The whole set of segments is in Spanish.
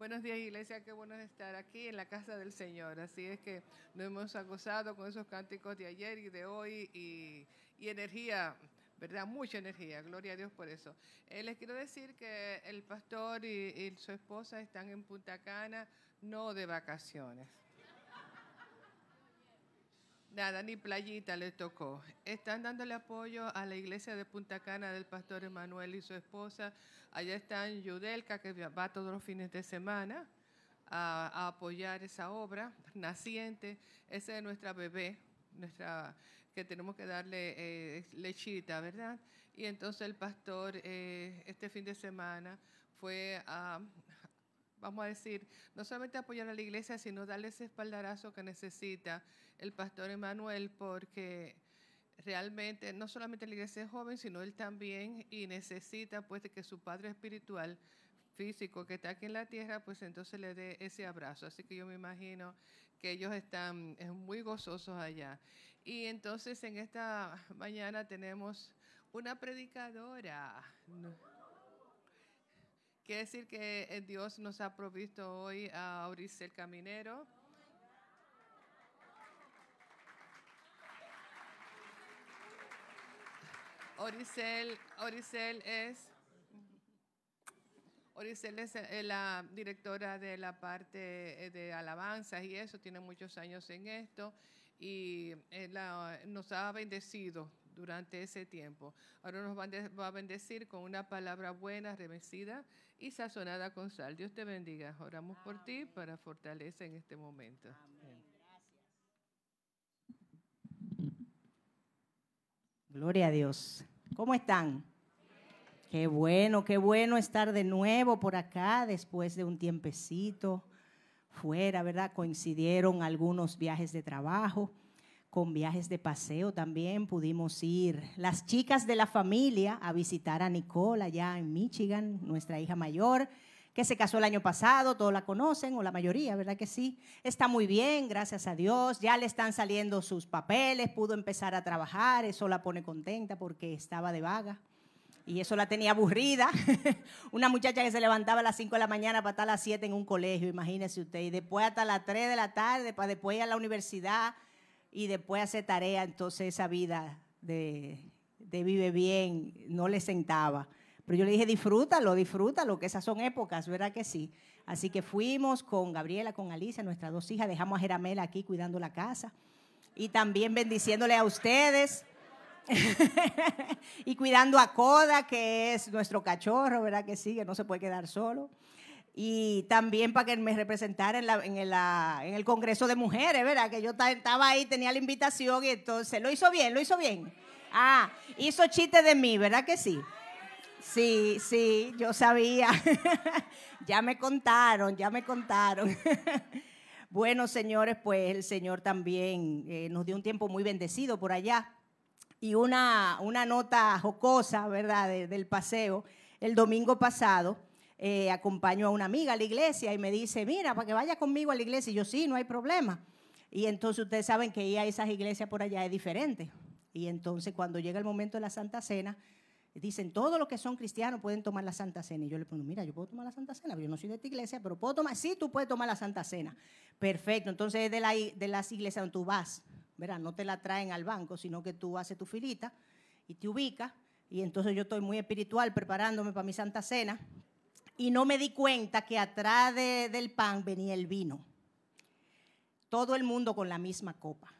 Buenos días, Iglesia. Qué bueno estar aquí en la casa del Señor. Así es que nos hemos acosado con esos cánticos de ayer y de hoy y, energía, ¿verdad? Mucha energía. Gloria a Dios por eso. Eh, les quiero decir que el pastor y su esposa están en Punta Cana, no de vacaciones. Nada, ni playita le tocó. Están dándole apoyo a la iglesia de Punta Cana del pastor Emanuel y su esposa. Allá están Yudelka, que va todos los fines de semana a, apoyar esa obra naciente. Ese es nuestra bebé, nuestra que tenemos que darle eh, lechita, ¿verdad? Y entonces el pastor eh, este fin de semana fue a vamos a decir, no solamente apoyar a la iglesia, sino darle ese espaldarazo que necesita el pastor Emanuel, porque realmente no solamente la iglesia es joven, sino él también y necesita pues de que su padre espiritual físico que está aquí en la tierra, pues entonces le dé ese abrazo. Así que yo me imagino que ellos están muy gozosos allá. Y entonces en esta mañana tenemos una predicadora. Quiere decir que eh, Dios nos ha provisto hoy a Orisel caminero. Oricel, es, es eh, la directora de la parte eh, de alabanzas y eso, tiene muchos años en esto y nos ha bendecido durante ese tiempo. Ahora nos va a bendecir con una palabra buena, remecida y sazonada con sal. Dios te bendiga. Oramos por ti para fortalecer en este momento. Gracias. Gloria a Dios. ¿Cómo están? Qué bueno, qué bueno estar de nuevo por acá después de un tiempecito fuera, ¿verdad? Coincidieron algunos viajes de trabajo con viajes de paseo también pudimos ir. Las chicas de la familia a visitar a Nicola allá en Michigan, nuestra hija mayor, que se casó el año pasado, todos la conocen, o la mayoría, ¿verdad que sí? Está muy bien, gracias a Dios, ya le están saliendo sus papeles, pudo empezar a trabajar, eso la pone contenta porque estaba de vaga. Y eso la tenía aburrida. Una muchacha que se levantaba a las 5 de la mañana para estar a las 7 en un colegio, imagínese usted. Y después hasta las 3 de la tarde, para después ir a la universidad y después hace tarea, entonces esa vida de, de vive bien no le sentaba. Pero yo le dije, disfrútalo, disfrútalo, que esas son épocas, ¿verdad que sí? Así que fuimos con Gabriela, con Alicia, nuestras dos hijas, dejamos a Jeramela aquí cuidando la casa y también bendiciéndole a ustedes y cuidando a Coda, que es nuestro cachorro, ¿verdad que sí? Que no se puede quedar solo y también para que me representara en, el, Congreso de Mujeres, ¿verdad? Que yo estaba ahí, tenía la invitación y entonces lo hizo bien, lo hizo bien. Ah, hizo chiste de mí, ¿verdad que sí? Sí, sí, yo sabía. ya me contaron, ya me contaron. bueno, señores, pues el Señor también eh, nos dio un tiempo muy bendecido por allá. Y una, una nota jocosa, ¿verdad? del paseo, el domingo pasado eh, a una amiga a la iglesia y me dice, mira, para que vaya conmigo a la iglesia. Y yo, sí, no hay problema. Y entonces ustedes saben que ir a esas iglesias por allá es diferente. Y entonces cuando llega el momento de la Santa Cena, dicen, todos los que son cristianos pueden tomar la Santa Cena. Y yo le pongo, mira, yo puedo tomar la Santa Cena, yo no soy de esta iglesia, pero puedo tomar, sí, tú puedes tomar la Santa Cena. Perfecto, entonces es de, de las iglesias donde tú vas, ¿verdad? No te la traen al banco, sino que tú haces tu filita y te ubicas. Y entonces yo estoy muy espiritual preparándome para mi Santa Cena, y no me di cuenta que atrás del pan venía el vino. Todo el mundo con la misma copa.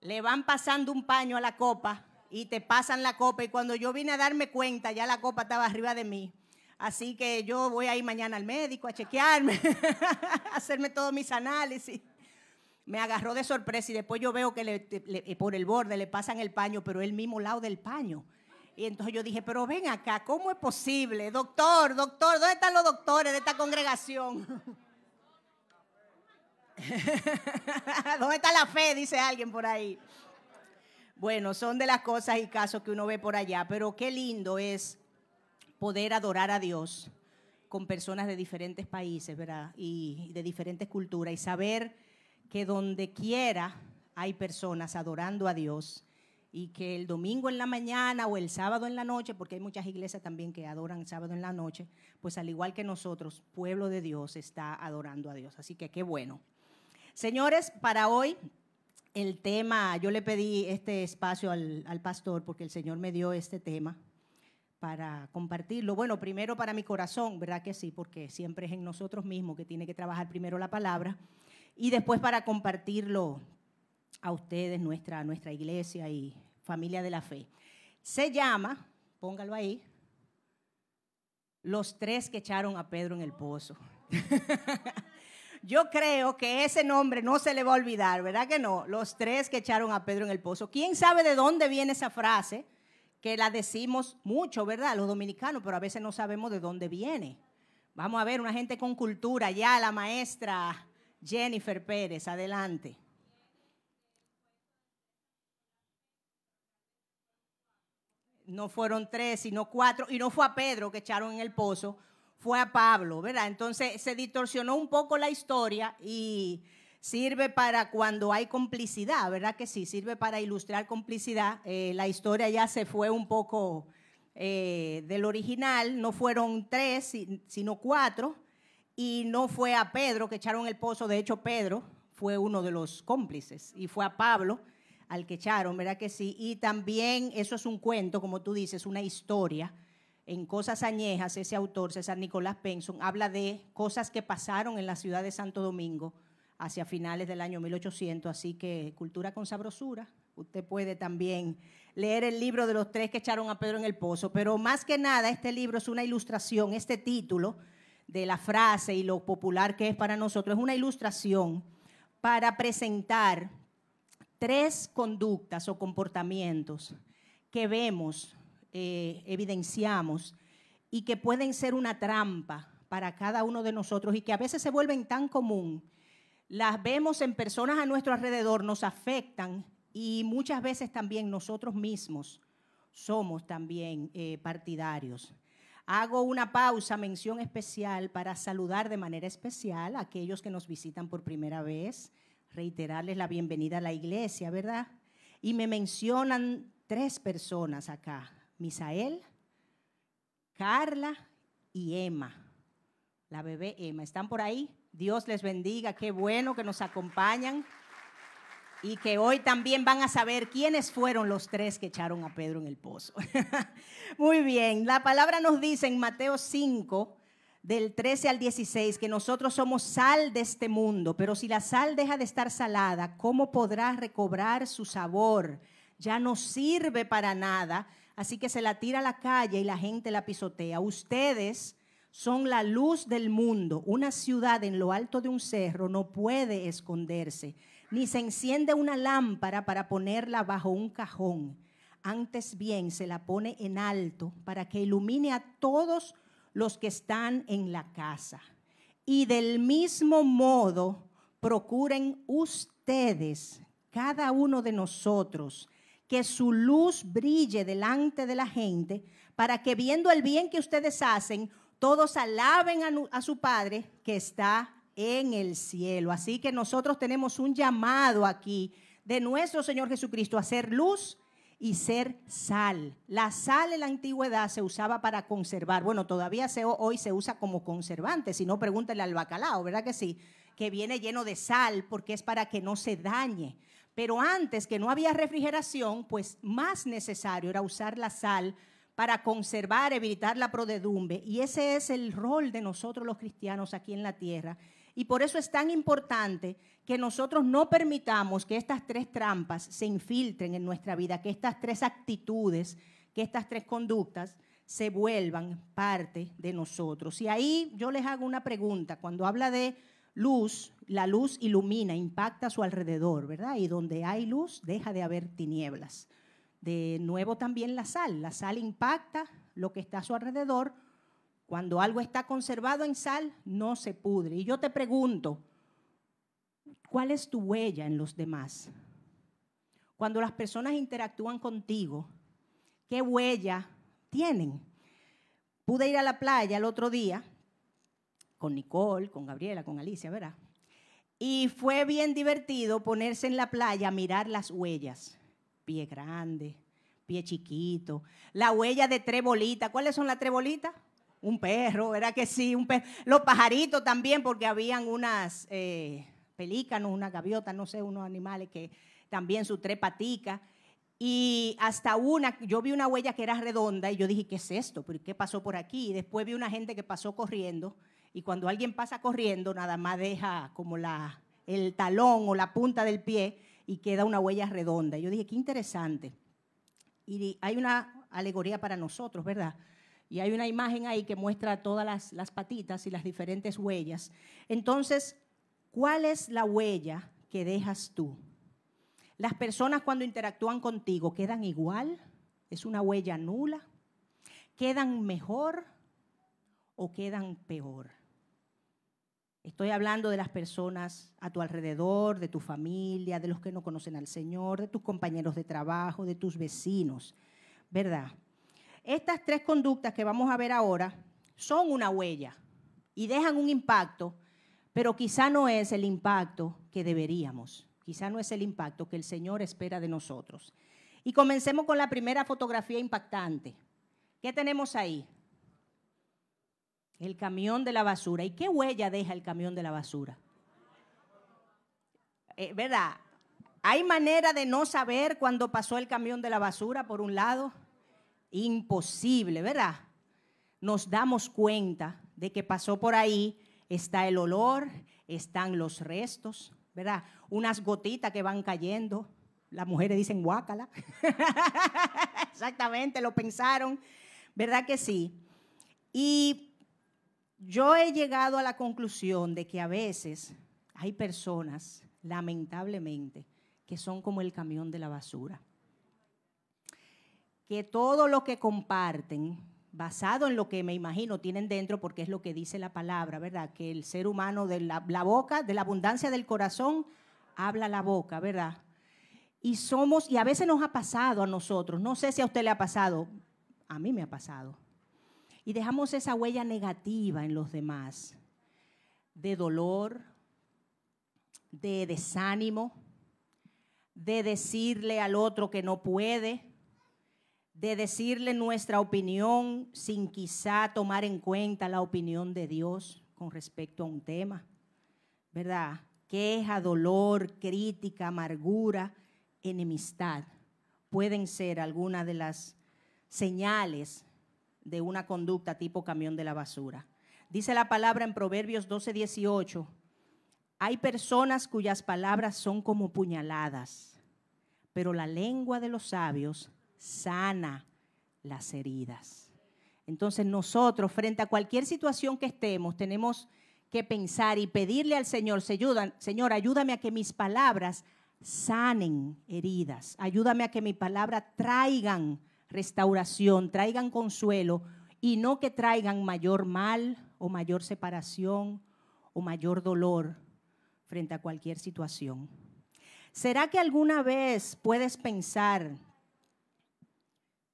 Le van pasando un paño a la copa y te pasan la copa y cuando yo vine a darme cuenta ya la copa estaba arriba de mí. Así que yo voy a ir mañana al médico a chequearme, a hacerme todos mis análisis. Me agarró de sorpresa y después yo veo que por el borde le pasan el paño, pero el mismo lado del paño. Y entonces yo dije, pero ven acá, ¿cómo es posible? Doctor, doctor, ¿dónde están los doctores de esta congregación? ¿Dónde está la fe? Dice alguien por ahí. Bueno, son de las cosas y casos que uno ve por allá, pero qué lindo es poder adorar a Dios con personas de diferentes países, ¿verdad? Y de diferentes culturas y saber que donde quiera hay personas adorando a Dios y que el domingo en la mañana o el sábado en la noche, porque hay muchas iglesias también que adoran sábado en la noche, pues al igual que nosotros, pueblo de Dios está adorando a Dios. Así que qué bueno. Señores, para hoy el tema, yo le pedí este espacio al, al pastor porque el Señor me dio este tema para compartirlo. Bueno, primero para mi corazón, ¿verdad que sí? Porque siempre es en nosotros mismos que tiene que trabajar primero la palabra y después para compartirlo a ustedes, nuestra, nuestra iglesia y familia de la fe. Se llama, póngalo ahí, los tres que echaron a Pedro en el pozo. Yo creo que ese nombre no se le va a olvidar, ¿verdad que no? Los tres que echaron a Pedro en el pozo. ¿Quién sabe de dónde viene esa frase? Que la decimos mucho, ¿verdad? Los dominicanos, pero a veces no sabemos de dónde viene. Vamos a ver, una gente con cultura, ya la maestra Jennifer Pérez, adelante. no fueron tres, sino cuatro, y no fue a Pedro que echaron en el pozo, fue a Pablo, ¿verdad? Entonces se distorsionó un poco la historia y sirve para cuando hay complicidad, ¿verdad? Que sí, sirve para ilustrar complicidad. Eh, la historia ya se fue un poco eh, del original, no fueron tres, sino cuatro, y no fue a Pedro que echaron el pozo, de hecho Pedro fue uno de los cómplices, y fue a Pablo al que echaron, ¿verdad que sí? Y también eso es un cuento, como tú dices, una historia. En Cosas Añejas, ese autor, César Nicolás Penson, habla de cosas que pasaron en la ciudad de Santo Domingo hacia finales del año 1800, así que cultura con sabrosura. Usted puede también leer el libro de los tres que echaron a Pedro en el pozo, pero más que nada este libro es una ilustración, este título de la frase y lo popular que es para nosotros, es una ilustración para presentar tres conductas o comportamientos que vemos, eh, evidenciamos y que pueden ser una trampa para cada uno de nosotros y que a veces se vuelven tan común, las vemos en personas a nuestro alrededor, nos afectan y muchas veces también nosotros mismos somos también eh, partidarios. Hago una pausa, mención especial para saludar de manera especial a aquellos que nos visitan por primera vez, reiterarles la bienvenida a la iglesia, ¿verdad? Y me mencionan tres personas acá, Misael, Carla y Emma, la bebé Emma. ¿Están por ahí? Dios les bendiga, qué bueno que nos acompañan y que hoy también van a saber quiénes fueron los tres que echaron a Pedro en el pozo. Muy bien, la palabra nos dice en Mateo 5, del 13 al 16, que nosotros somos sal de este mundo, pero si la sal deja de estar salada, ¿cómo podrá recobrar su sabor? Ya no sirve para nada, así que se la tira a la calle y la gente la pisotea. Ustedes son la luz del mundo. Una ciudad en lo alto de un cerro no puede esconderse, ni se enciende una lámpara para ponerla bajo un cajón. Antes bien se la pone en alto para que ilumine a todos los que están en la casa. Y del mismo modo, procuren ustedes, cada uno de nosotros, que su luz brille delante de la gente, para que viendo el bien que ustedes hacen, todos alaben a, su Padre que está en el cielo. Así que nosotros tenemos un llamado aquí de nuestro Señor Jesucristo a ser luz y ser sal. La sal en la antigüedad se usaba para conservar. Bueno, todavía hoy se usa como conservante, si no pregúntale al bacalao, ¿verdad que sí? Que viene lleno de sal porque es para que no se dañe. Pero antes que no había refrigeración, pues más necesario era usar la sal para conservar, evitar la prodedumbre. Y ese es el rol de nosotros los cristianos aquí en la tierra y por eso es tan importante que nosotros no permitamos que estas tres trampas se infiltren en nuestra vida, que estas tres actitudes, que estas tres conductas se vuelvan parte de nosotros. Y ahí yo les hago una pregunta. Cuando habla de luz, la luz ilumina, impacta a su alrededor, ¿verdad? Y donde hay luz, deja de haber tinieblas. De nuevo también la sal. La sal impacta lo que está a su alrededor cuando algo está conservado en sal, no se pudre. Y yo te pregunto, ¿cuál es tu huella en los demás? Cuando las personas interactúan contigo, ¿qué huella tienen? Pude ir a la playa el otro día con Nicole, con Gabriela, con Alicia, ¿verdad? Y fue bien divertido ponerse en la playa a mirar las huellas. Pie grande, pie chiquito, la huella de tres bolitas. ¿Cuáles son las tres un perro, ¿verdad que sí? Un Los pajaritos también, porque habían unas eh, pelícanos, una gaviota, no sé, unos animales que también su tres Y hasta una, yo vi una huella que era redonda y yo dije, ¿qué es esto? ¿Por qué pasó por aquí? Y después vi una gente que pasó corriendo y cuando alguien pasa corriendo nada más deja como la, el talón o la punta del pie y queda una huella redonda. Y yo dije, qué interesante. Y hay una alegoría para nosotros, ¿verdad? y hay una imagen ahí que muestra todas las, patitas y las diferentes huellas. Entonces, ¿cuál es la huella que dejas tú? Las personas cuando interactúan contigo quedan igual, es una huella nula, quedan mejor o quedan peor. Estoy hablando de las personas a tu alrededor, de tu familia, de los que no conocen al Señor, de tus compañeros de trabajo, de tus vecinos, ¿verdad? Estas tres conductas que vamos a ver ahora son una huella y dejan un impacto, pero quizá no es el impacto que deberíamos, quizá no es el impacto que el Señor espera de nosotros. Y comencemos con la primera fotografía impactante. ¿Qué tenemos ahí? El camión de la basura. ¿Y qué huella deja el camión de la basura? Eh, ¿Verdad? Hay manera de no saber cuándo pasó el camión de la basura, por un lado. Imposible, ¿verdad? Nos damos cuenta de que pasó por ahí, está el olor, están los restos, ¿verdad? Unas gotitas que van cayendo. Las mujeres dicen guácala. Exactamente, lo pensaron. ¿Verdad que sí? Y yo he llegado a la conclusión de que a veces hay personas, lamentablemente, que son como el camión de la basura que todo lo que comparten, basado en lo que me imagino tienen dentro, porque es lo que dice la palabra, ¿verdad? Que el ser humano de la, boca, de la abundancia del corazón, habla la boca, ¿verdad? Y somos, y a veces nos ha pasado a nosotros, no sé si a usted le ha pasado, a mí me ha pasado, y dejamos esa huella negativa en los demás, de dolor, de desánimo, de decirle al otro que no puede, de decirle nuestra opinión sin quizá tomar en cuenta la opinión de Dios con respecto a un tema, ¿verdad? Queja, dolor, crítica, amargura, enemistad pueden ser algunas de las señales de una conducta tipo camión de la basura. Dice la palabra en Proverbios 12, 18, hay personas cuyas palabras son como puñaladas, pero la lengua de los sabios sana las heridas. Entonces nosotros, frente a cualquier situación que estemos, tenemos que pensar y pedirle al Señor, Señor, ayúdame a que mis palabras sanen heridas, ayúdame a que mi palabra traigan restauración, traigan consuelo y no que traigan mayor mal o mayor separación o mayor dolor frente a cualquier situación. ¿Será que alguna vez puedes pensar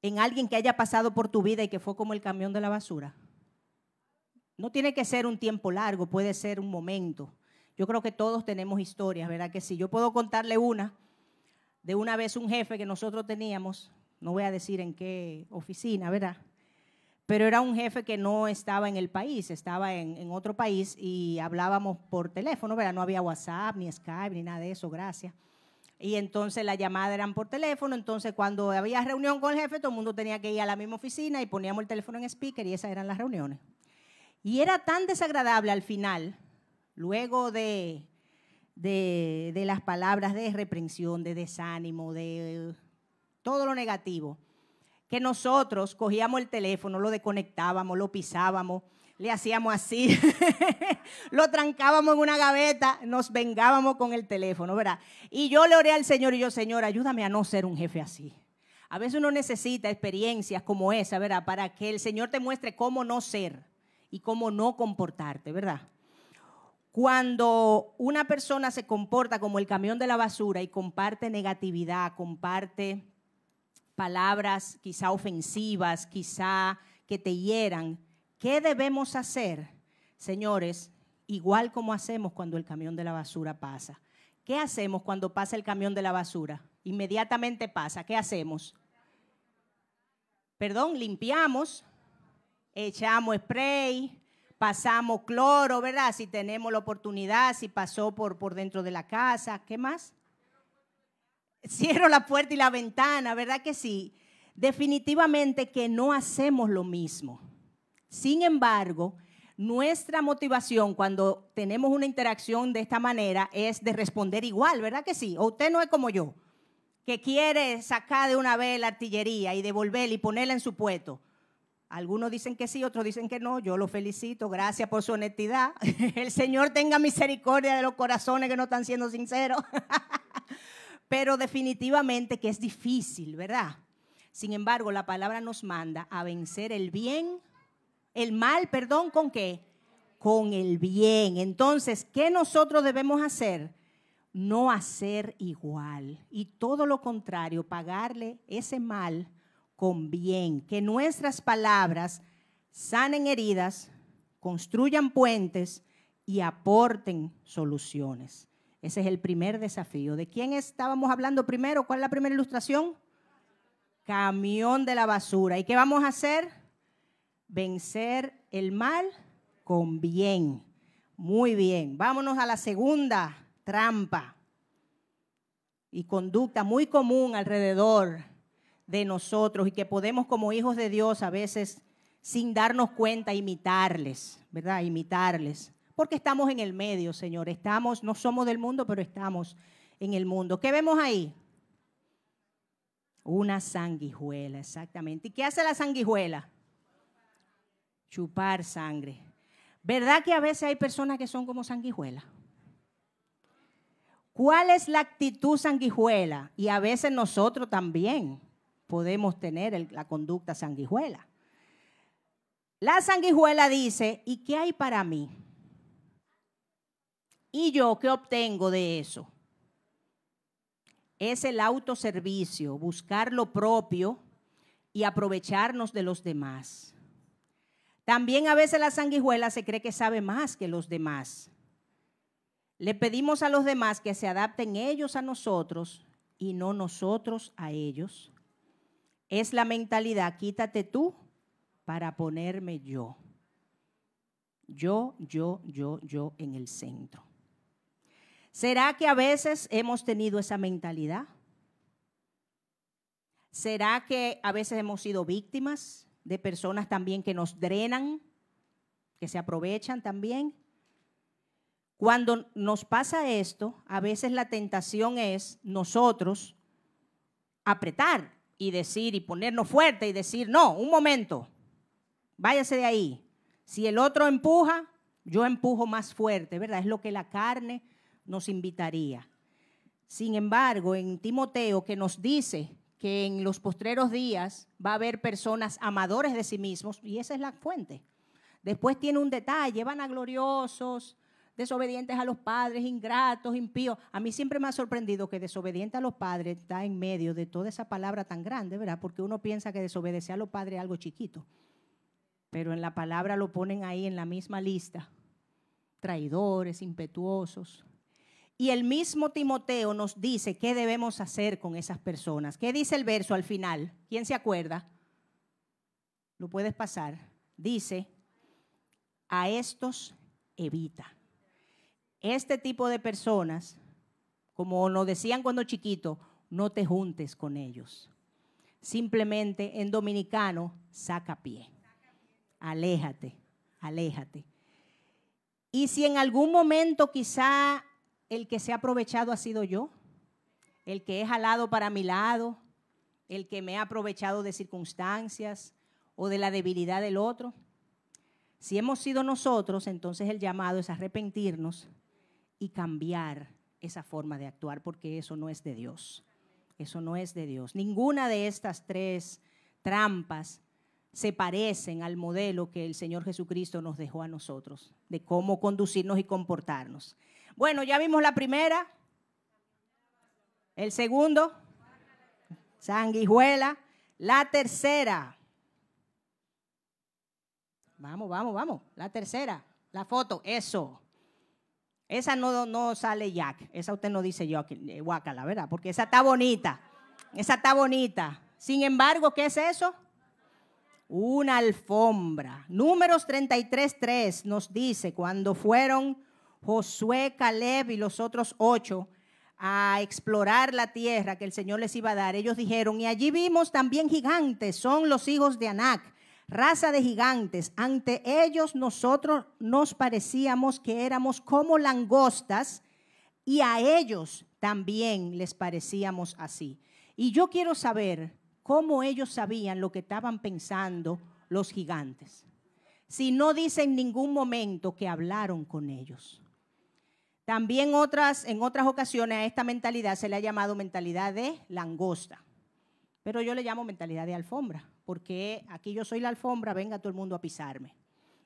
en alguien que haya pasado por tu vida y que fue como el camión de la basura? No tiene que ser un tiempo largo, puede ser un momento. Yo creo que todos tenemos historias, ¿verdad que sí? Yo puedo contarle una de una vez un jefe que nosotros teníamos, no voy a decir en qué oficina, ¿verdad? Pero era un jefe que no estaba en el país, estaba en, otro país y hablábamos por teléfono, ¿verdad? No había WhatsApp, ni Skype, ni nada de eso, gracias y entonces las llamadas eran por teléfono, entonces cuando había reunión con el jefe, todo el mundo tenía que ir a la misma oficina y poníamos el teléfono en speaker y esas eran las reuniones. Y era tan desagradable al final, luego de las palabras de reprensión, de desánimo, de todo lo negativo, que nosotros cogíamos el teléfono, lo desconectábamos, lo pisábamos le hacíamos así, lo trancábamos en una gaveta, nos vengábamos con el teléfono, ¿verdad? Y yo le oré al Señor y yo, Señor, ayúdame a no ser un jefe así. A veces uno necesita experiencias como esa, ¿verdad? Para que el Señor te muestre cómo no ser y cómo no comportarte, ¿verdad? Cuando una persona se comporta como el camión de la basura y comparte negatividad, comparte palabras quizá ofensivas, quizá que te hieran, ¿Qué debemos hacer? Señores, igual como hacemos cuando el camión de la basura pasa. ¿Qué hacemos cuando pasa el camión de la basura? Inmediatamente pasa. ¿Qué hacemos? Perdón, limpiamos, echamos spray, pasamos cloro, ¿verdad? Si tenemos la oportunidad, si pasó por, por dentro de la casa, ¿qué más? Cierro la puerta y la ventana, ¿verdad que sí? Definitivamente que no hacemos lo mismo. Sin embargo, nuestra motivación cuando tenemos una interacción de esta manera es de responder igual, ¿verdad que sí? O usted no es como yo, que quiere sacar de una vez la artillería y devolverla y ponerla en su puesto. Algunos dicen que sí, otros dicen que no. Yo lo felicito, gracias por su honestidad. El Señor tenga misericordia de los corazones que no están siendo sinceros. Pero definitivamente que es difícil, ¿verdad? Sin embargo, la palabra nos manda a vencer el bien el mal, perdón, ¿con qué? Con el bien. Entonces, ¿qué nosotros debemos hacer? No hacer igual y todo lo contrario, pagarle ese mal con bien. Que nuestras palabras sanen heridas, construyan puentes y aporten soluciones. Ese es el primer desafío. ¿De quién estábamos hablando primero? ¿Cuál es la primera ilustración? Camión de la basura. ¿Y qué vamos a hacer? vencer el mal con bien. Muy bien, vámonos a la segunda trampa y conducta muy común alrededor de nosotros y que podemos como hijos de Dios a veces sin darnos cuenta imitarles, ¿verdad? Imitarles, porque estamos en el medio, Señor, estamos, no somos del mundo, pero estamos en el mundo. ¿Qué vemos ahí? Una sanguijuela, exactamente. ¿Y qué hace la sanguijuela? Chupar sangre. ¿Verdad que a veces hay personas que son como sanguijuela ¿Cuál es la actitud sanguijuela? Y a veces nosotros también podemos tener la conducta sanguijuela. La sanguijuela dice, ¿y qué hay para mí? ¿Y yo qué obtengo de eso? Es el autoservicio, buscar lo propio y aprovecharnos de los demás. También a veces la sanguijuela se cree que sabe más que los demás. Le pedimos a los demás que se adapten ellos a nosotros y no nosotros a ellos. Es la mentalidad, quítate tú para ponerme yo. Yo, yo, yo, yo en el centro. ¿Será que a veces hemos tenido esa mentalidad? ¿Será que a veces hemos sido víctimas? de personas también que nos drenan, que se aprovechan también. Cuando nos pasa esto, a veces la tentación es nosotros apretar y decir y ponernos fuerte y decir, no, un momento, váyase de ahí. Si el otro empuja, yo empujo más fuerte, ¿verdad? Es lo que la carne nos invitaría. Sin embargo, en Timoteo que nos dice que en los postreros días va a haber personas amadores de sí mismos y esa es la fuente. Después tiene un detalle, a van gloriosos, desobedientes a los padres, ingratos, impíos. A mí siempre me ha sorprendido que desobediente a los padres está en medio de toda esa palabra tan grande, ¿verdad? Porque uno piensa que desobedecer a los padres es algo chiquito, pero en la palabra lo ponen ahí en la misma lista. Traidores, impetuosos, y el mismo Timoteo nos dice qué debemos hacer con esas personas. ¿Qué dice el verso al final? ¿Quién se acuerda? Lo puedes pasar. Dice, a estos evita. Este tipo de personas, como nos decían cuando chiquito, no te juntes con ellos. Simplemente en dominicano, saca pie. Aléjate, aléjate. Y si en algún momento quizá el que se ha aprovechado ha sido yo, el que he jalado para mi lado, el que me ha aprovechado de circunstancias o de la debilidad del otro. Si hemos sido nosotros, entonces el llamado es arrepentirnos y cambiar esa forma de actuar, porque eso no es de Dios. Eso no es de Dios. Ninguna de estas tres trampas se parecen al modelo que el Señor Jesucristo nos dejó a nosotros, de cómo conducirnos y comportarnos. Bueno, ya vimos la primera. El segundo, sanguijuela. La tercera. Vamos, vamos, vamos. La tercera, la foto, eso. Esa no, no sale Jack. Esa usted no dice yo, eh, la ¿verdad? Porque esa está bonita. Esa está bonita. Sin embargo, ¿qué es eso? Una alfombra. Números 33.3 nos dice cuando fueron Josué, Caleb y los otros ocho a explorar la tierra que el Señor les iba a dar, ellos dijeron, y allí vimos también gigantes, son los hijos de Anac, raza de gigantes. Ante ellos nosotros nos parecíamos que éramos como langostas y a ellos también les parecíamos así. Y yo quiero saber cómo ellos sabían lo que estaban pensando los gigantes, si no dicen en ningún momento que hablaron con ellos. También otras, en otras ocasiones a esta mentalidad se le ha llamado mentalidad de langosta, pero yo le llamo mentalidad de alfombra, porque aquí yo soy la alfombra, venga todo el mundo a pisarme.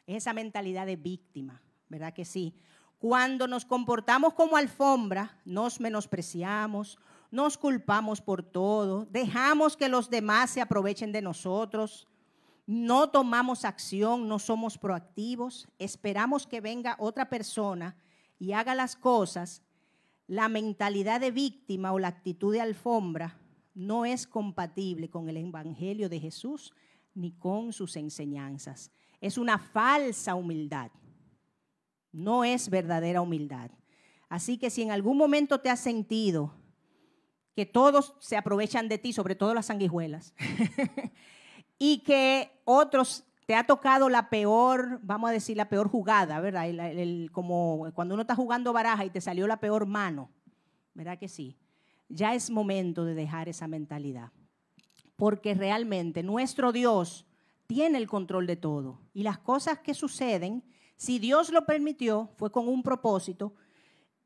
Es esa mentalidad de víctima, ¿verdad que sí? Cuando nos comportamos como alfombra, nos menospreciamos, nos culpamos por todo, dejamos que los demás se aprovechen de nosotros, no tomamos acción, no somos proactivos, esperamos que venga otra persona y haga las cosas, la mentalidad de víctima o la actitud de alfombra no es compatible con el Evangelio de Jesús ni con sus enseñanzas. Es una falsa humildad. No es verdadera humildad. Así que si en algún momento te has sentido que todos se aprovechan de ti, sobre todo las sanguijuelas, y que otros te ha tocado la peor, vamos a decir, la peor jugada, ¿verdad? como cuando uno está jugando baraja y te salió la peor mano, ¿verdad que sí? Ya es momento de dejar esa mentalidad, porque realmente nuestro Dios tiene el control de todo y las cosas que suceden, si Dios lo permitió, fue con un propósito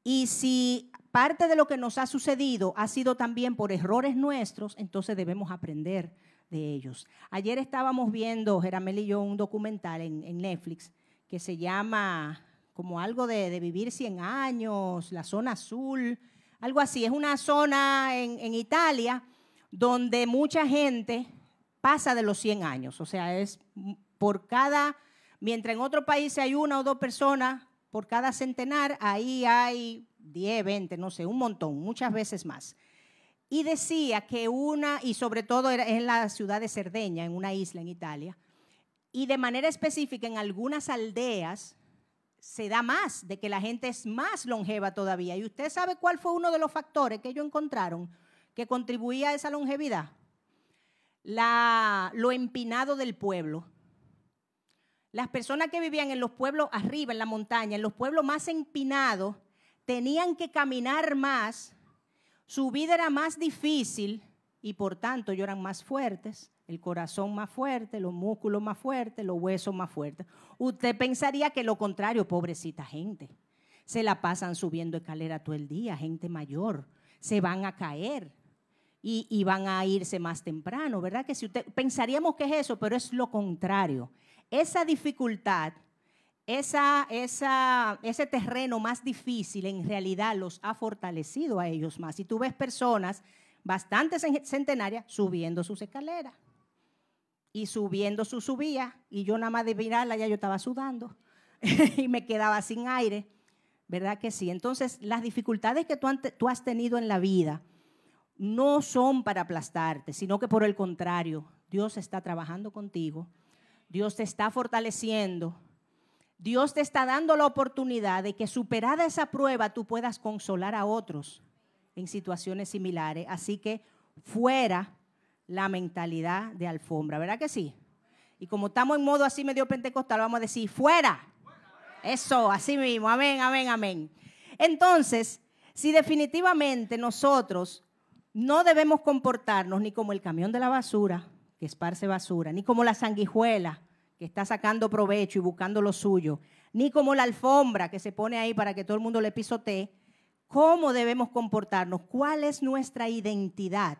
y si parte de lo que nos ha sucedido ha sido también por errores nuestros, entonces debemos aprender de ellos. Ayer estábamos viendo, Jeramel y yo, un documental en, Netflix que se llama como algo de, vivir 100 años, la zona azul, algo así. Es una zona en, en Italia donde mucha gente pasa de los 100 años, o sea, es por cada, mientras en otro país hay una o dos personas por cada centenar, ahí hay 10, 20, no sé, un montón, muchas veces más y decía que una, y sobre todo en la ciudad de Cerdeña, en una isla en Italia, y de manera específica en algunas aldeas se da más, de que la gente es más longeva todavía. ¿Y usted sabe cuál fue uno de los factores que ellos encontraron que contribuía a esa longevidad? La, lo empinado del pueblo. Las personas que vivían en los pueblos arriba, en la montaña, en los pueblos más empinados, tenían que caminar más su vida era más difícil y por tanto lloran más fuertes, el corazón más fuerte, los músculos más fuertes, los huesos más fuertes. Usted pensaría que lo contrario, pobrecita gente. Se la pasan subiendo escalera todo el día, gente mayor, se van a caer y, y van a irse más temprano, ¿verdad? Que si usted pensaríamos que es eso, pero es lo contrario. Esa dificultad esa, ese terreno más difícil en realidad los ha fortalecido a ellos más. Y tú ves personas bastante centenarias subiendo sus escaleras y subiendo su subía, y yo nada más de mirarla ya yo estaba sudando y me quedaba sin aire, ¿verdad que sí? Entonces, las dificultades que tú, tú has tenido en la vida no son para aplastarte, sino que por el contrario, Dios está trabajando contigo, Dios te está fortaleciendo Dios te está dando la oportunidad de que superada esa prueba tú puedas consolar a otros en situaciones similares. Así que fuera la mentalidad de alfombra, ¿verdad que sí? Y como estamos en modo así medio pentecostal, vamos a decir, fuera. Eso, así mismo, amén, amén, amén. Entonces, si definitivamente nosotros no debemos comportarnos ni como el camión de la basura, que esparce basura, ni como la sanguijuela, que está sacando provecho y buscando lo suyo, ni como la alfombra que se pone ahí para que todo el mundo le pisotee, cómo debemos comportarnos, cuál es nuestra identidad.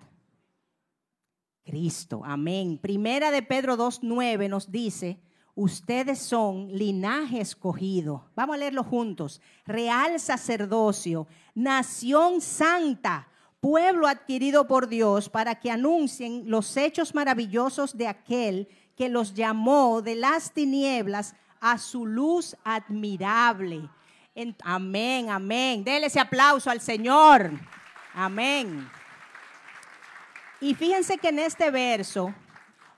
Cristo, amén. Primera de Pedro 2.9 nos dice, ustedes son linaje escogido. Vamos a leerlo juntos. Real sacerdocio, nación santa, pueblo adquirido por Dios para que anuncien los hechos maravillosos de aquel que los llamó de las tinieblas a su luz admirable. amén, amén. Dele ese aplauso al Señor. Amén. Y fíjense que en este verso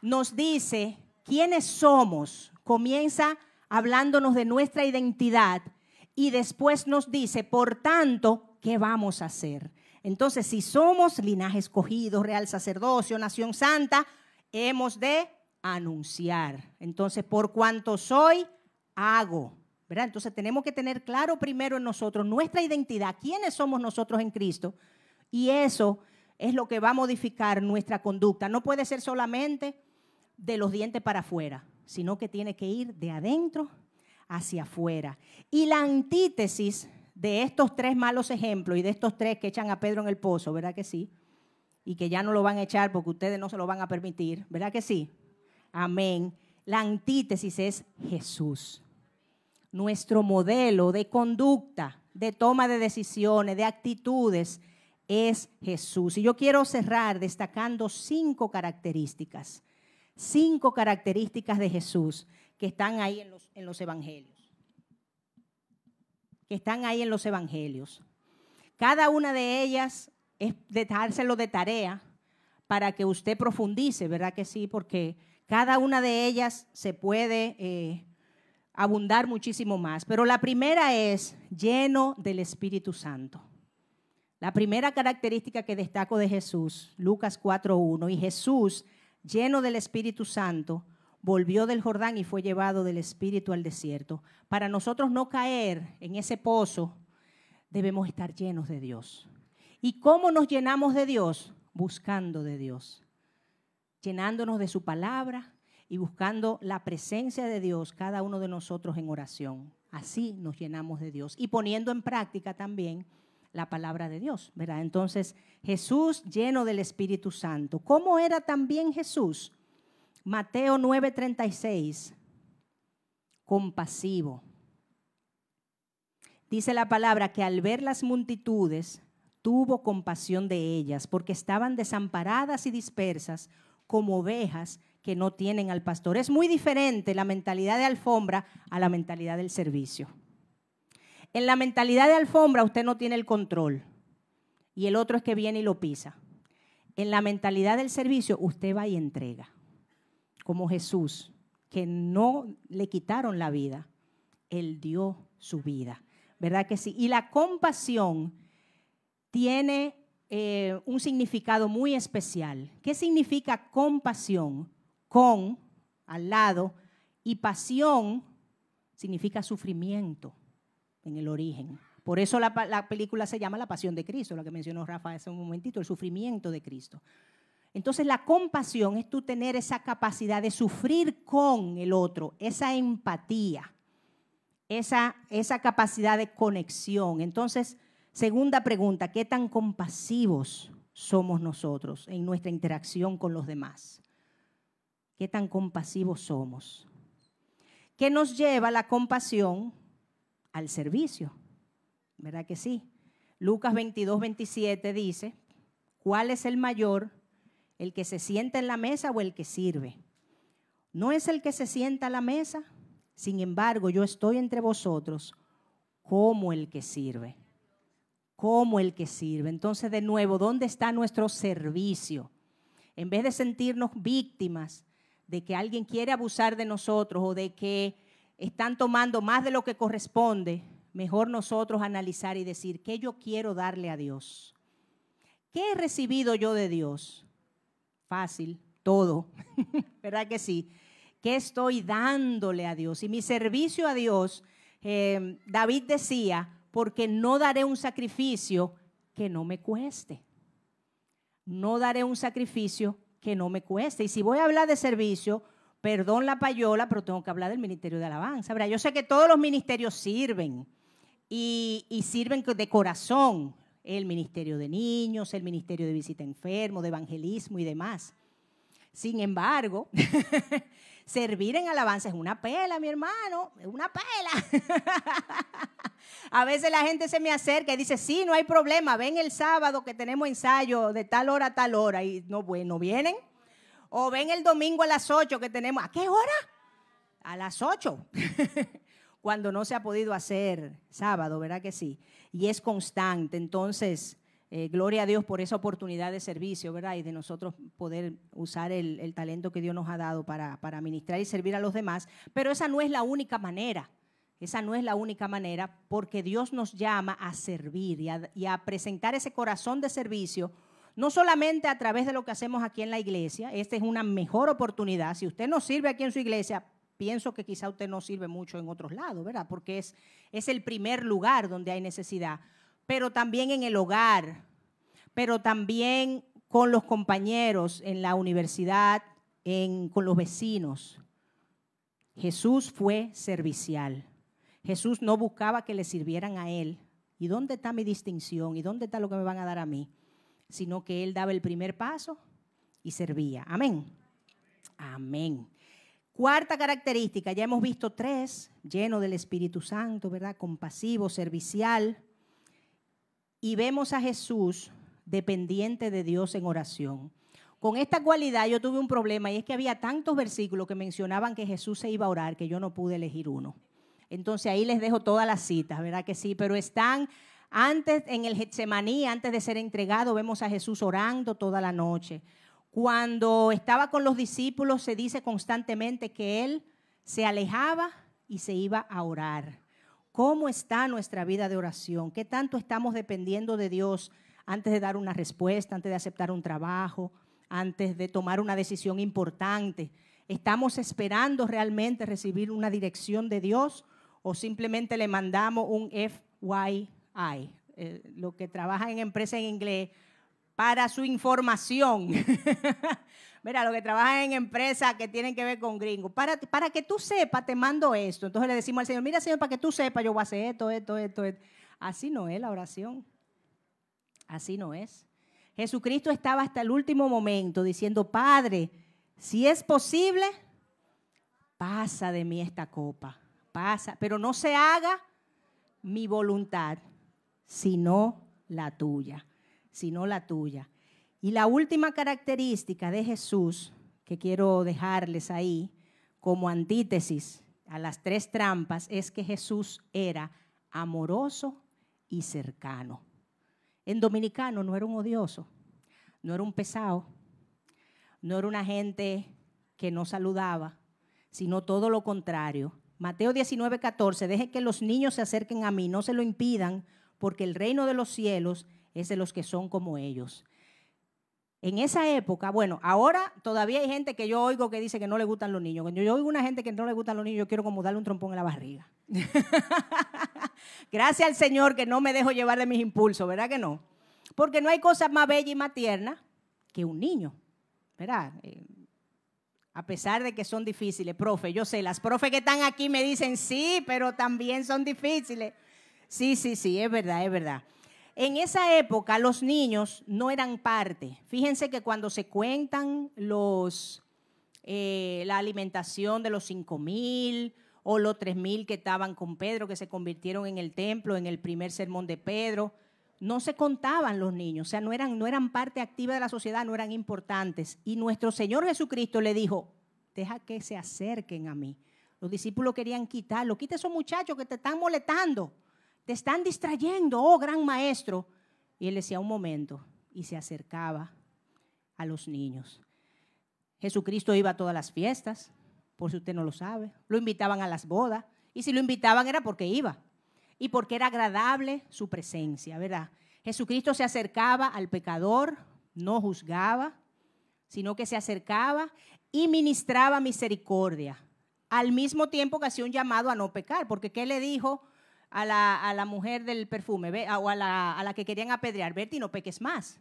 nos dice quiénes somos. Comienza hablándonos de nuestra identidad y después nos dice, por tanto, ¿qué vamos a hacer? Entonces, si somos linaje escogido, real sacerdocio, nación santa, hemos de anunciar. Entonces, por cuanto soy, hago. Entonces tenemos que tener claro primero en nosotros nuestra identidad, quiénes somos nosotros en Cristo. Y eso es lo que va a modificar nuestra conducta. No puede ser solamente de los dientes para afuera, sino que tiene que ir de adentro hacia afuera. Y la antítesis de estos tres malos ejemplos y de estos tres que echan a Pedro en el pozo, ¿verdad que sí? Y que ya no lo van a echar porque ustedes no se lo van a permitir, ¿verdad que sí? Amén. La antítesis es Jesús. Nuestro modelo de conducta, de toma de decisiones, de actitudes, es Jesús. Y yo quiero cerrar destacando cinco características, cinco características de Jesús que están ahí en los, evangelios, que están ahí en los evangelios. Cada una de ellas es dejárselo de tarea para que usted profundice, ¿verdad que sí? Porque cada una de ellas se puede eh, abundar muchísimo más, pero la primera es lleno del Espíritu Santo. La primera característica que destaco de Jesús, Lucas 4.1, y Jesús, lleno del Espíritu Santo, volvió del Jordán y fue llevado del Espíritu al desierto. Para nosotros no caer en ese pozo, debemos estar llenos de Dios. ¿Y cómo nos llenamos de Dios? Buscando de Dios llenándonos de su palabra y buscando la presencia de Dios cada uno de nosotros en oración. Así nos llenamos de Dios y poniendo en práctica también la palabra de Dios, ¿verdad? Entonces, Jesús lleno del Espíritu Santo. ¿Cómo era también Jesús? Mateo 9:36, compasivo. Dice la palabra que al ver las multitudes, tuvo compasión de ellas, porque estaban desamparadas y dispersas como ovejas que no tienen al pastor. Es muy diferente la mentalidad de alfombra a la mentalidad del servicio. En la mentalidad de alfombra usted no tiene el control y el otro es que viene y lo pisa. En la mentalidad del servicio usted va y entrega, como Jesús, que no le quitaron la vida, él dio su vida. ¿Verdad que sí? Y la compasión tiene eh, un significado muy especial. ¿Qué significa compasión? Con, al lado, y pasión significa sufrimiento en el origen. Por eso la, película se llama La Pasión de Cristo, lo que mencionó Rafa hace un momentito, el sufrimiento de Cristo. Entonces la compasión es tú tener esa capacidad de sufrir con el otro, esa empatía, esa, esa capacidad de conexión. Entonces Segunda pregunta, ¿qué tan compasivos somos nosotros en nuestra interacción con los demás? ¿Qué tan compasivos somos? ¿Qué nos lleva la compasión al servicio? ¿Verdad que sí? Lucas 22, 27 dice, ¿cuál es el mayor? ¿El que se sienta en la mesa o el que sirve? No es el que se sienta a la mesa, sin embargo yo estoy entre vosotros como el que sirve como el que sirve. Entonces, de nuevo, ¿dónde está nuestro servicio? En vez de sentirnos víctimas de que alguien quiere abusar de nosotros o de que están tomando más de lo que corresponde, mejor nosotros analizar y decir, ¿qué yo quiero darle a Dios? ¿Qué he recibido yo de Dios? Fácil, todo, ¿verdad que sí? ¿Qué estoy dándole a Dios? Y mi servicio a Dios, eh, David decía, porque no daré un sacrificio que no me cueste. No daré un sacrificio que no me cueste. Y si voy a hablar de servicio, perdón la payola, pero tengo que hablar del ministerio de alabanza. ¿verdad? Yo sé que todos los ministerios sirven y, sirven de corazón. El ministerio de niños, el ministerio de visita enfermo, de evangelismo y demás. Sin embargo, servir en alabanza es una pela, mi hermano, es una pela. A veces la gente se me acerca y dice, sí, no hay problema, ven el sábado que tenemos ensayo de tal hora a tal hora. Y no, bueno, vienen. O ven el domingo a las 8 que tenemos. ¿A qué hora? A las 8. Cuando no se ha podido hacer sábado, ¿verdad que sí? Y es constante. Entonces, eh, gloria a Dios por esa oportunidad de servicio, ¿verdad? Y de nosotros poder usar el, talento que Dios nos ha dado para, para ministrar y servir a los demás. Pero esa no es la única manera. Esa no es la única manera porque Dios nos llama a servir y a, presentar ese corazón de servicio, no solamente a través de lo que hacemos aquí en la iglesia, esta es una mejor oportunidad. Si usted no sirve aquí en su iglesia, pienso que quizá usted no sirve mucho en otros lados, ¿verdad? Porque es, el primer lugar donde hay necesidad, pero también en el hogar, pero también con los compañeros en la universidad, con los vecinos. Jesús fue servicial. Jesús no buscaba que le sirvieran a él. ¿Y dónde está mi distinción? ¿Y dónde está lo que me van a dar a mí? Sino que él daba el primer paso y servía. Amén. Amén. Cuarta característica, ya hemos visto tres, lleno del Espíritu Santo, ¿verdad? Compasivo, servicial. Y vemos a Jesús dependiente de Dios en oración. Con esta cualidad yo tuve un problema y es que había tantos versículos que mencionaban que Jesús se iba a orar que yo no pude elegir uno. Entonces ahí les dejo todas las citas, ¿verdad que sí? Pero están antes, en el Getsemaní, antes de ser entregado, vemos a Jesús orando toda la noche. Cuando estaba con los discípulos, se dice constantemente que Él se alejaba y se iba a orar. ¿Cómo está nuestra vida de oración? ¿Qué tanto estamos dependiendo de Dios antes de dar una respuesta, antes de aceptar un trabajo, antes de tomar una decisión importante? ¿Estamos esperando realmente recibir una dirección de Dios o simplemente le mandamos un FYI, eh, lo que trabaja en empresa en inglés, para su información. Mira, lo que trabaja en empresa que tienen que ver con gringos. Para, para que tú sepas, te mando esto. Entonces le decimos al Señor, mira Señor, para que tú sepas, yo voy a hacer esto, esto, esto, esto. Así no es la oración. Así no es. Jesucristo estaba hasta el último momento diciendo, Padre, si es posible, pasa de mí esta copa pasa, pero no se haga mi voluntad, sino la tuya, sino la tuya. Y la última característica de Jesús que quiero dejarles ahí como antítesis a las tres trampas es que Jesús era amoroso y cercano. En dominicano no era un odioso, no era un pesado, no era una gente que no saludaba, sino todo lo contrario. Mateo 19, 14, deje que los niños se acerquen a mí, no se lo impidan, porque el reino de los cielos es de los que son como ellos. En esa época, bueno, ahora todavía hay gente que yo oigo que dice que no le gustan los niños. Cuando yo oigo una gente que no le gustan los niños, yo quiero como darle un trompón en la barriga. Gracias al Señor que no me dejo llevar de mis impulsos, ¿verdad que no? Porque no hay cosa más bella y más tierna que un niño, ¿verdad? Eh, a pesar de que son difíciles, profe, yo sé, las profe que están aquí me dicen sí, pero también son difíciles. Sí, sí, sí, es verdad, es verdad. En esa época los niños no eran parte. Fíjense que cuando se cuentan los, eh, la alimentación de los cinco mil o los tres mil que estaban con Pedro, que se convirtieron en el templo, en el primer sermón de Pedro, no se contaban los niños, o sea, no eran, no eran parte activa de la sociedad, no eran importantes. Y nuestro Señor Jesucristo le dijo, deja que se acerquen a mí. Los discípulos querían quitarlo, quita esos muchachos que te están molestando, te están distrayendo, oh gran maestro. Y él decía un momento y se acercaba a los niños. Jesucristo iba a todas las fiestas, por si usted no lo sabe, lo invitaban a las bodas y si lo invitaban era porque iba y porque era agradable su presencia, ¿verdad? Jesucristo se acercaba al pecador, no juzgaba, sino que se acercaba y ministraba misericordia, al mismo tiempo que hacía un llamado a no pecar, porque ¿qué le dijo a la, mujer del perfume o a la, a la, que querían apedrear? Vete y no peques más,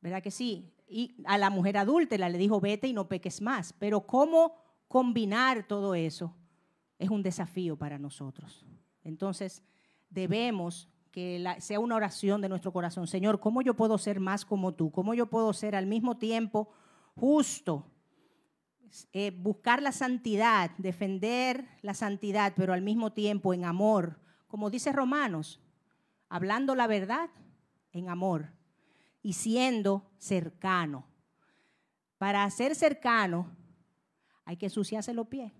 ¿verdad que sí? Y a la mujer adúltera le dijo, vete y no peques más, pero ¿cómo combinar todo eso? Es un desafío para nosotros. Entonces, debemos que sea una oración de nuestro corazón. Señor, ¿cómo yo puedo ser más como tú? ¿Cómo yo puedo ser al mismo tiempo justo? Eh, buscar la santidad, defender la santidad, pero al mismo tiempo en amor. Como dice Romanos, hablando la verdad en amor y siendo cercano. Para ser cercano hay que ensuciarse los pies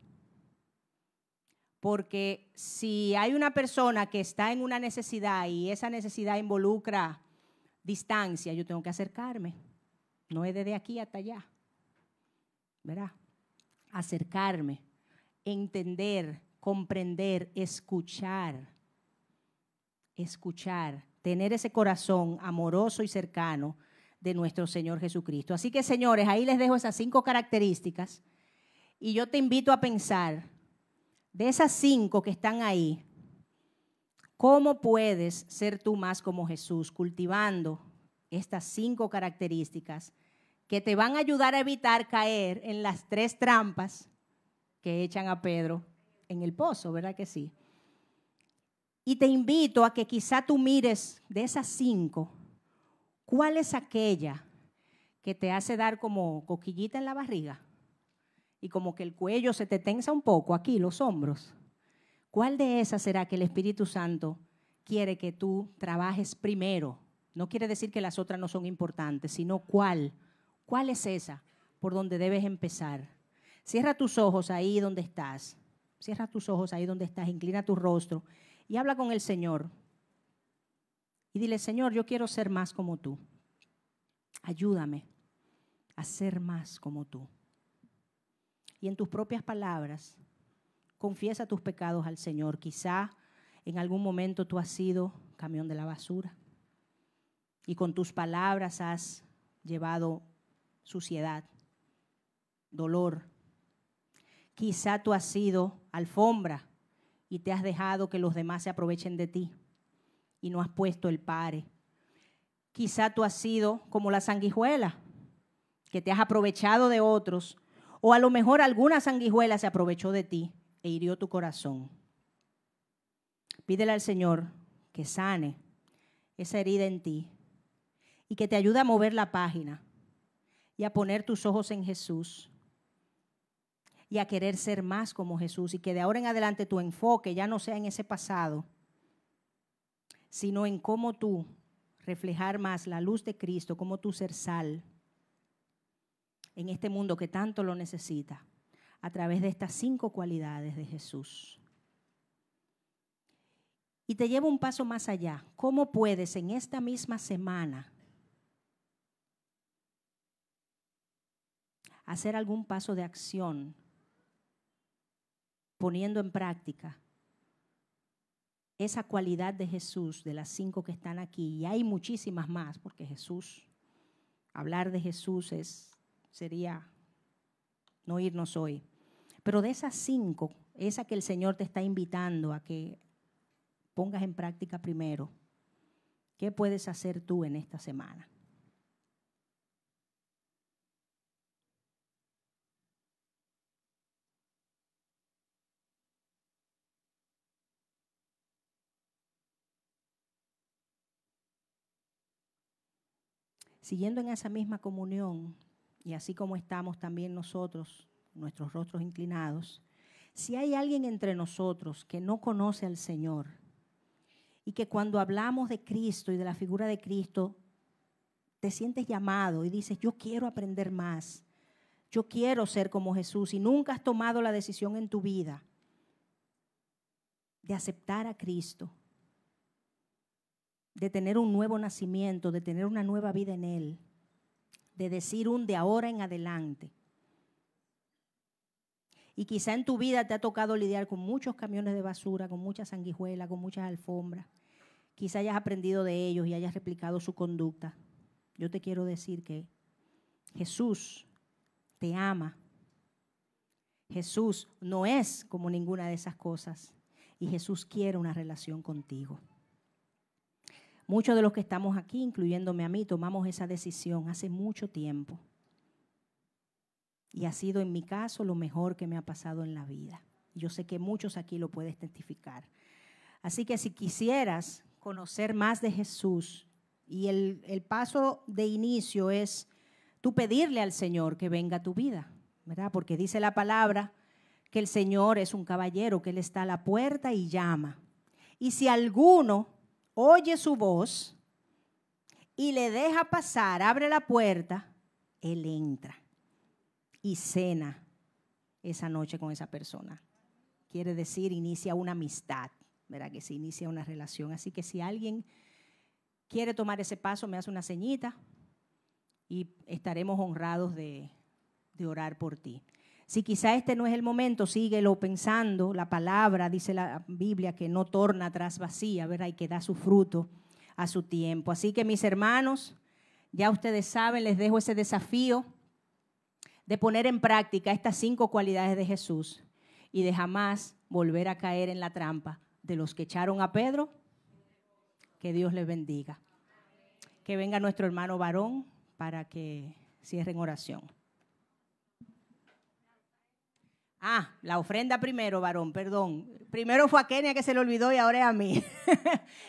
porque si hay una persona que está en una necesidad y esa necesidad involucra distancia, yo tengo que acercarme. No es desde aquí hasta allá. verá, Acercarme, entender, comprender, escuchar, escuchar, tener ese corazón amoroso y cercano de nuestro Señor Jesucristo. Así que, señores, ahí les dejo esas cinco características y yo te invito a pensar de esas cinco que están ahí, ¿cómo puedes ser tú más como Jesús cultivando estas cinco características que te van a ayudar a evitar caer en las tres trampas que echan a Pedro en el pozo, ¿verdad que sí? Y te invito a que quizá tú mires de esas cinco, ¿cuál es aquella que te hace dar como coquillita en la barriga? y como que el cuello se te tensa un poco aquí, los hombros. ¿Cuál de esas será que el Espíritu Santo quiere que tú trabajes primero? No quiere decir que las otras no son importantes, sino cuál. ¿Cuál es esa por donde debes empezar? Cierra tus ojos ahí donde estás. Cierra tus ojos ahí donde estás, inclina tu rostro y habla con el Señor. Y dile, Señor, yo quiero ser más como tú. Ayúdame a ser más como tú y en tus propias palabras confiesa tus pecados al Señor. Quizá en algún momento tú has sido camión de la basura y con tus palabras has llevado suciedad, dolor. Quizá tú has sido alfombra y te has dejado que los demás se aprovechen de ti y no has puesto el pare. Quizá tú has sido como la sanguijuela, que te has aprovechado de otros o a lo mejor alguna sanguijuela se aprovechó de ti e hirió tu corazón. Pídele al Señor que sane esa herida en ti y que te ayude a mover la página y a poner tus ojos en Jesús y a querer ser más como Jesús y que de ahora en adelante tu enfoque ya no sea en ese pasado, sino en cómo tú reflejar más la luz de Cristo, cómo tú ser sal en este mundo que tanto lo necesita a través de estas cinco cualidades de Jesús. Y te llevo un paso más allá. ¿Cómo puedes en esta misma semana hacer algún paso de acción poniendo en práctica esa cualidad de Jesús, de las cinco que están aquí? Y hay muchísimas más, porque Jesús, hablar de Jesús es sería no irnos hoy. Pero de esas cinco, esa que el Señor te está invitando a que pongas en práctica primero, ¿qué puedes hacer tú en esta semana? Siguiendo en esa misma comunión, y así como estamos también nosotros, nuestros rostros inclinados, si hay alguien entre nosotros que no conoce al Señor y que cuando hablamos de Cristo y de la figura de Cristo, te sientes llamado y dices, yo quiero aprender más, yo quiero ser como Jesús y nunca has tomado la decisión en tu vida de aceptar a Cristo, de tener un nuevo nacimiento, de tener una nueva vida en Él, de decir un de ahora en adelante. Y quizá en tu vida te ha tocado lidiar con muchos camiones de basura, con muchas sanguijuelas, con muchas alfombras. Quizá hayas aprendido de ellos y hayas replicado su conducta. Yo te quiero decir que Jesús te ama. Jesús no es como ninguna de esas cosas. Y Jesús quiere una relación contigo. Muchos de los que estamos aquí, incluyéndome a mí, tomamos esa decisión hace mucho tiempo. Y ha sido en mi caso lo mejor que me ha pasado en la vida. Yo sé que muchos aquí lo pueden testificar. Así que si quisieras conocer más de Jesús, y el, el paso de inicio es tú pedirle al Señor que venga a tu vida, ¿verdad? Porque dice la palabra que el Señor es un caballero, que Él está a la puerta y llama. Y si alguno oye su voz y le deja pasar, abre la puerta, él entra y cena esa noche con esa persona. Quiere decir, inicia una amistad, ¿verdad? Que se inicia una relación. Así que si alguien quiere tomar ese paso, me hace una ceñita y estaremos honrados de, de orar por ti. Si quizá este no es el momento, síguelo pensando. La palabra, dice la Biblia, que no torna atrás vacía, ¿verdad? Y que da su fruto a su tiempo. Así que mis hermanos, ya ustedes saben, les dejo ese desafío de poner en práctica estas cinco cualidades de Jesús y de jamás volver a caer en la trampa de los que echaron a Pedro. Que Dios les bendiga. Que venga nuestro hermano varón para que cierren oración. Ah, la ofrenda primero, varón, perdón. Primero fue a Kenia que se le olvidó y ahora es a mí.